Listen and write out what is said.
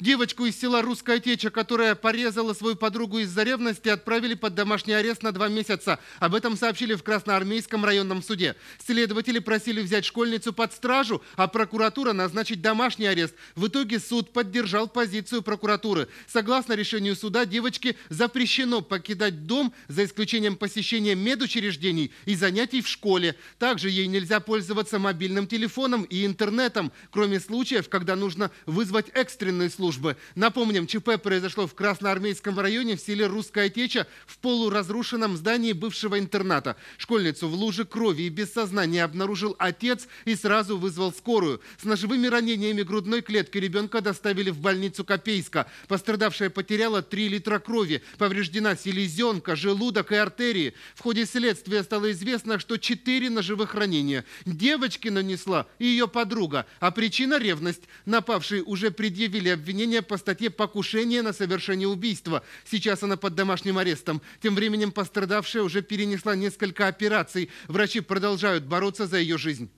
Девочку из села Русская Теча, которая порезала свою подругу из-за ревности, отправили под домашний арест на два месяца. Об этом сообщили в Красноармейском районном суде. Следователи просили взять школьницу под стражу, а прокуратура назначить домашний арест. В итоге суд поддержал позицию прокуратуры. Согласно решению суда, девочке запрещено покидать дом за исключением посещения медучреждений и занятий в школе. Также ей нельзя пользоваться мобильным телефоном и интернетом, кроме случаев, когда нужно вызвать экстренный службу службы. Напомним, ЧП произошло в Красноармейском районе в селе Русская Теча в полуразрушенном здании бывшего интерната. Школьницу в луже крови и без сознания обнаружил отец и сразу вызвал скорую. С ножевыми ранениями грудной клетки ребенка доставили в больницу Копейска. Пострадавшая потеряла 3 литра крови, повреждена селезенка, желудок и артерии. В ходе следствия стало известно, что 4 ножевых ранения. девочки нанесла и ее подруга, а причина – ревность. Напавшие уже предъявили обвинение обвинения по статье «Покушение на совершение убийства». Сейчас она под домашним арестом. Тем временем пострадавшая уже перенесла несколько операций. Врачи продолжают бороться за ее жизнь.